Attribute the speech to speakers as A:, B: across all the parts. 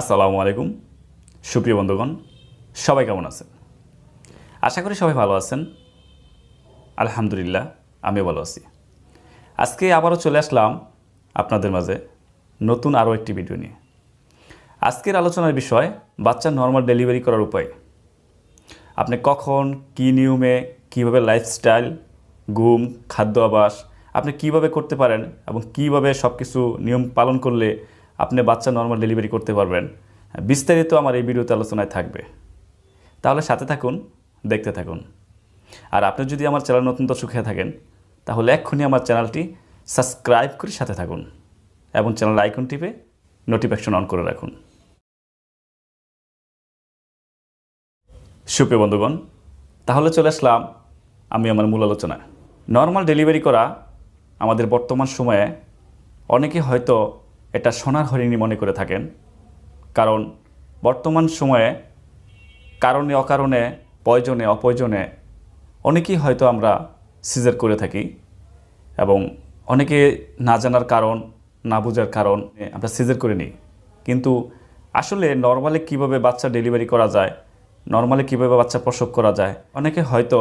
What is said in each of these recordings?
A: আসসালামু আলাইকুম সুপ্রিয় বন্ধুগণ সবাই কেমন আছেন আশা করি সবাই ভালো আছেন আলহামদুলিল্লাহ আমিও ভালো আছি আজকে আবারও চলে আসলাম আপনাদের মাঝে নতুন আরও একটি ভিডিও নিয়ে আজকের আলোচনার বিষয় বাচ্চা নর্মাল ডেলিভারি করার উপায় আপনি কখন কী নিয়মে কীভাবে লাইফস্টাইল ঘুম খাদ্য আবাস আপনি কিভাবে করতে পারেন এবং কিভাবে সব কিছু নিয়ম পালন করলে আপনি বাচ্চা নর্মাল ডেলিভারি করতে পারবেন বিস্তারিত আমার এই ভিডিওতে আলোচনায় থাকবে তাহলে সাথে থাকুন দেখতে থাকুন আর আপনি যদি আমার চ্যানেল নতুন দর্শক হয়ে থাকেন তাহলে এক্ষুনি আমার চ্যানেলটি সাবস্ক্রাইব করে সাথে থাকুন এবং চ্যানেল আইকন টিপে নোটিফিকেশন অন করে রাখুন সুপ্রিয় বন্ধুগণ তাহলে চলে আসলাম আমি আমার মূল আলোচনায় নর্মাল ডেলিভারি করা আমাদের বর্তমান সময়ে অনেকে হয়তো এটা সোনার হরিণী মনে করে থাকেন কারণ বর্তমান সময়ে কারণে অকারণে প্রয়োজনে অপ্রয়োজনে অনেকেই হয়তো আমরা সিজার করে থাকি এবং অনেকে না জানার কারণ না বোঝার কারণ আমরা সিজার করে নিই কিন্তু আসলে নর্মালি কিভাবে বাচ্চা ডেলিভারি করা যায় নর্মালি কিভাবে বাচ্চা প্রসব করা যায় অনেকে হয়তো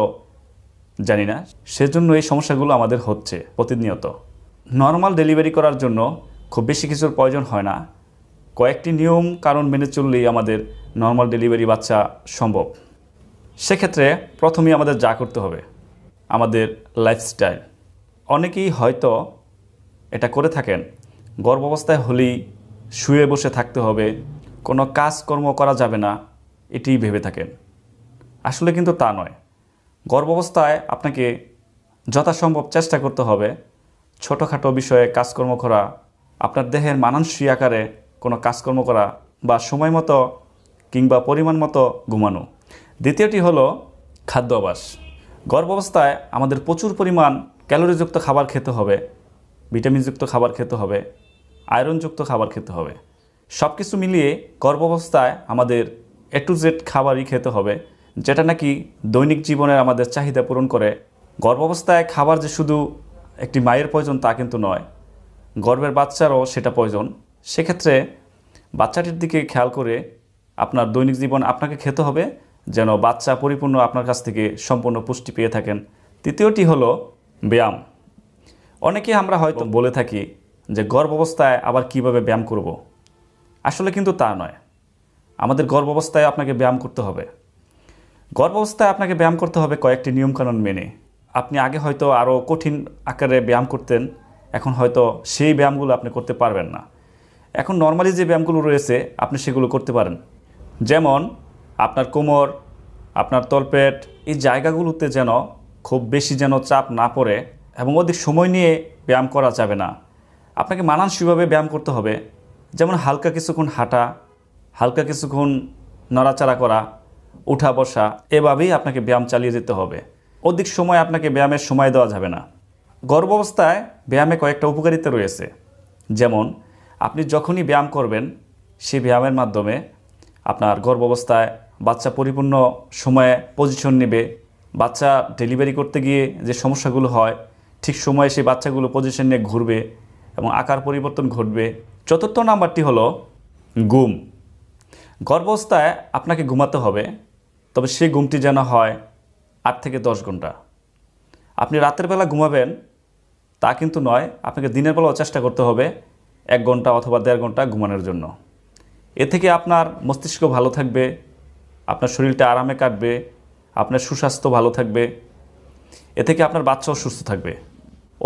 A: জানি না সেজন্য এই সমস্যাগুলো আমাদের হচ্ছে প্রতিনিয়ত নর্মাল ডেলিভারি করার জন্য খুব বেশি কিছুর প্রয়োজন হয় না কয়েকটি নিয়ম কারণ মেনে চললেই আমাদের নর্মাল ডেলিভারি বাচ্চা সম্ভব সেক্ষেত্রে প্রথমেই আমাদের যা করতে হবে আমাদের লাইফস্টাইল অনেকেই হয়তো এটা করে থাকেন গর্ভাবস্থায় হলেই শুয়ে বসে থাকতে হবে কোনো কাজকর্ম করা যাবে না এটি ভেবে থাকেন আসলে কিন্তু তা নয় গর্ভাবস্থায় আপনাকে যথাসম্ভব চেষ্টা করতে হবে ছোটোখাটো বিষয়ে কাজকর্ম করা আপনার দেহের মানানসী আকারে কোনো কাজকর্ম করা বা সময় মতো কিংবা পরিমাণ মতো ঘুমানো দ্বিতীয়টি হলো খাদ্যাভ্যাস গর্ভাবস্থায় আমাদের প্রচুর পরিমাণ ক্যালোরিযুক্ত খাবার খেতে হবে ভিটামিনযুক্ত খাবার খেতে হবে আয়রনযুক্ত খাবার খেতে হবে সব কিছু মিলিয়ে গর্ভাবস্থায় আমাদের এ টু জেড খাবারই খেতে হবে যেটা নাকি দৈনিক জীবনের আমাদের চাহিদা পূরণ করে গর্ভাবস্থায় খাবার যে শুধু একটি মায়ের প্রয়োজন তা কিন্তু নয় গর্বের বাচ্চারও সেটা প্রয়োজন সেক্ষেত্রে বাচ্চাটির দিকে খেয়াল করে আপনার দৈনিক জীবন আপনাকে খেতে হবে যেন বাচ্চা পরিপূর্ণ আপনার কাছ থেকে সম্পূর্ণ পুষ্টি পেয়ে থাকেন তৃতীয়টি হলো ব্যায়াম অনেকে আমরা হয়তো বলে থাকি যে গর্ভাবস্থায় আবার কিভাবে ব্যায়াম করব। আসলে কিন্তু তা নয় আমাদের গর্ভাবস্থায় আপনাকে ব্যায়াম করতে হবে গর্ভাবস্থায় আপনাকে ব্যায়াম করতে হবে কয়েকটি নিয়মকানুন মেনে আপনি আগে হয়তো আরও কঠিন আকারে ব্যায়াম করতেন এখন হয়তো সেই ব্যায়ামগুলো আপনি করতে পারবেন না এখন নর্মালি যে ব্যায়ামগুলো রয়েছে আপনি সেগুলো করতে পারেন যেমন আপনার কোমর আপনার তলপেট এই জায়গাগুলোতে যেন খুব বেশি যেন চাপ না পড়ে এবং অধিক সময় নিয়ে ব্যায়াম করা যাবে না আপনাকে মানানসিকভাবে ব্যায়াম করতে হবে যেমন হালকা কিছুক্ষণ হাঁটা হালকা কিছুক্ষণ নড়াচাড়া করা উঠা বসা এভাবেই আপনাকে ব্যায়াম চালিয়ে যেতে হবে অধিক সময় আপনাকে ব্যায়ামের সময় দেওয়া যাবে না গর্ভাবস্থায় ব্যায়ামে কয়েকটা উপকারিতা রয়েছে যেমন আপনি যখনই ব্যায়াম করবেন সেই ব্যায়ামের মাধ্যমে আপনার গর্ভাবস্থায় বাচ্চা পরিপূর্ণ সময়ে পজিশন নেবে বাচ্চা ডেলিভারি করতে গিয়ে যে সমস্যাগুলো হয় ঠিক সময়ে সেই বাচ্চাগুলো পজিশন নিয়ে ঘুরবে এবং আকার পরিবর্তন ঘটবে চতুর্থ নাম্বারটি হলো গুম গর্ভাবস্থায় আপনাকে ঘুমাতে হবে তবে সেই ঘুমটি যেন হয় আট থেকে দশ ঘন্টা আপনি রাতের বেলা ঘুমাবেন তা কিন্তু নয় আপনাকে দিনের বেলাও চেষ্টা করতে হবে এক ঘন্টা অথবা দেড় ঘন্টা ঘুমানোর জন্য এ থেকে আপনার মস্তিষ্ক ভালো থাকবে আপনার শরীরটা আরামে কাটবে আপনার সুস্বাস্থ্য ভালো থাকবে এ থেকে আপনার বাচ্চাও সুস্থ থাকবে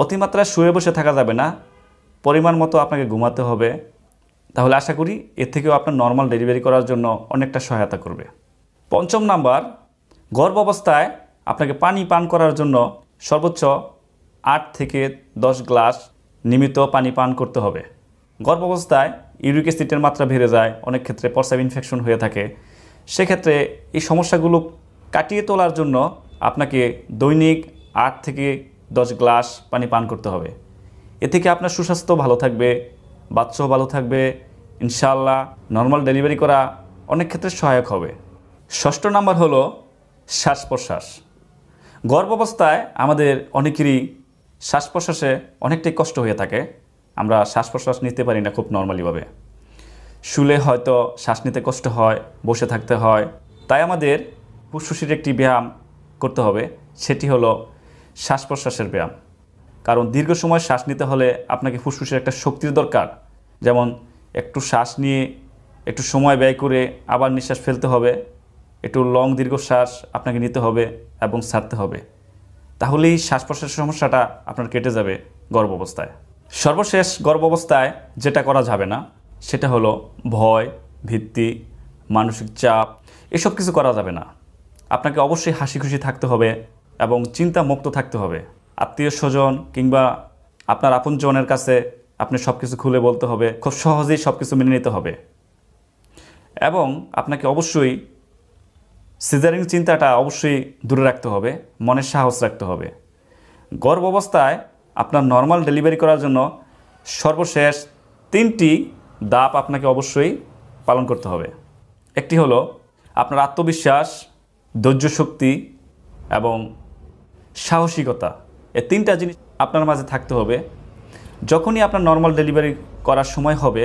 A: অতিমাত্রায় শুয়ে বসে থাকা যাবে না পরিমাণ মতো আপনাকে ঘুমাতে হবে তাহলে আশা করি এ থেকেও আপনার নর্মাল ডেলিভারি করার জন্য অনেকটা সহায়তা করবে পঞ্চম নাম্বার গর্ভ অবস্থায় আপনাকে পানি পান করার জন্য সর্বোচ্চ আট থেকে দশ গ্লাস নিয়মিত পানি পান করতে হবে গর্ভাবস্থায় ইউরিক অ্যাসিডের মাত্রা বেড়ে যায় অনেক ক্ষেত্রে প্রস্রাব ইনফেকশন হয়ে থাকে সেক্ষেত্রে এই সমস্যাগুলো কাটিয়ে তোলার জন্য আপনাকে দৈনিক আট থেকে দশ গ্লাস পানি পান করতে হবে এ থেকে আপনার সুস্বাস্থ্য ভালো থাকবে বাচ্চাও ভালো থাকবে ইনশাল্লাহ নর্মাল ডেলিভারি করা অনেক ক্ষেত্রে সহায়ক হবে ষষ্ঠ নাম্বার হলো শ্বাস প্রশ্বাস গর্ভাবস্থায় আমাদের অনেকেরই শ্বাস প্রশ্বাসে অনেকটাই কষ্ট হয়ে থাকে আমরা শ্বাস প্রশ্বাস নিতে পারি না খুব নর্মালিভাবে শুলে হয়তো শ্বাস নিতে কষ্ট হয় বসে থাকতে হয় তাই আমাদের ফুসফুসের একটি ব্যায়াম করতে হবে সেটি হলো শ্বাস প্রশ্বাসের ব্যায়াম কারণ দীর্ঘ সময় শ্বাস নিতে হলে আপনাকে ফুসফুসের একটা শক্তির দরকার যেমন একটু শ্বাস নিয়ে একটু সময় ব্যয় করে আবার নিঃশ্বাস ফেলতে হবে একটু লং দীর্ঘশ্বাস আপনাকে নিতে হবে এবং ছাড়তে হবে তাহলেই শ্বাস প্রশ্বাসের সমস্যাটা আপনার কেটে যাবে গর্ভ অবস্থায় সর্বশেষ গর্ভ অবস্থায় যেটা করা যাবে না সেটা হলো ভয় ভিত্তি মানসিক চাপ এসব কিছু করা যাবে না আপনাকে অবশ্যই হাসি খুশি থাকতে হবে এবং চিন্তা মুক্ত থাকতে হবে আত্মীয় স্বজন কিংবা আপনার আপনজনের কাছে আপনি সব কিছু খুলে বলতে হবে খুব সহজেই সব কিছু মেনে নিতে হবে এবং আপনাকে অবশ্যই সিজারিং চিন্তাটা অবশ্যই দূরে রাখতে হবে মনে সাহস রাখতে হবে গর্ভ অবস্থায় আপনার নর্মাল ডেলিভারি করার জন্য সর্বশেষ তিনটি দাপ আপনাকে অবশ্যই পালন করতে হবে একটি হলো আপনার আত্মবিশ্বাস ধৈর্য শক্তি এবং সাহসিকতা এ তিনটা জিনিস আপনার মাঝে থাকতে হবে যখনই আপনার নর্মাল ডেলিভারি করার সময় হবে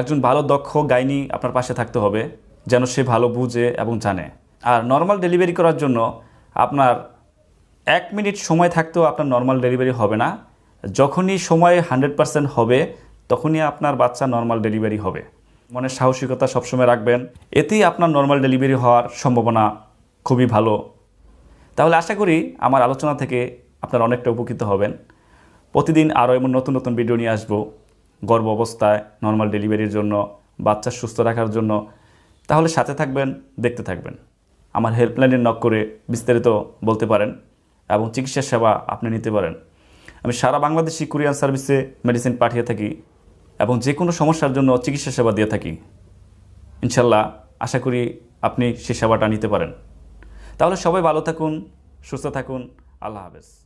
A: একজন ভালো দক্ষ গাইনি আপনার পাশে থাকতে হবে যেন সে ভালো বুঝে এবং জানে আর নর্মাল ডেলিভারি করার জন্য আপনার এক মিনিট সময় থাকতেও আপনার নর্মাল ডেলিভারি হবে না যখনই সময় হান্ড্রেড পারসেন্ট হবে তখনই আপনার বাচ্চা নর্মাল ডেলিভারি হবে মনে সাহসিকতা সবসময় রাখবেন এতেই আপনার নর্মাল ডেলিভারি হওয়ার সম্ভাবনা খুবই ভালো তাহলে আশা করি আমার আলোচনা থেকে আপনারা অনেকটা উপকৃত হবেন প্রতিদিন আরও এমন নতুন নতুন ভিডিও নিয়ে আসবো গর্ভ অবস্থায় নর্মাল ডেলিভারির জন্য বাচ্চা সুস্থ রাখার জন্য তাহলে সাথে থাকবেন দেখতে থাকবেন আমার হেল্পলাইনে নক করে বিস্তারিত বলতে পারেন এবং চিকিৎসা সেবা আপনি নিতে পারেন আমি সারা বাংলাদেশি কুরিয়ান সার্ভিসে মেডিসিন পাঠিয়ে থাকি এবং যে কোনো সমস্যার জন্য চিকিৎসা সেবা দিয়ে থাকি ইনশাল্লাহ আশা করি আপনি সে সেবাটা নিতে পারেন তাহলে সবাই ভালো থাকুন সুস্থ থাকুন আল্লাহ হাফেজ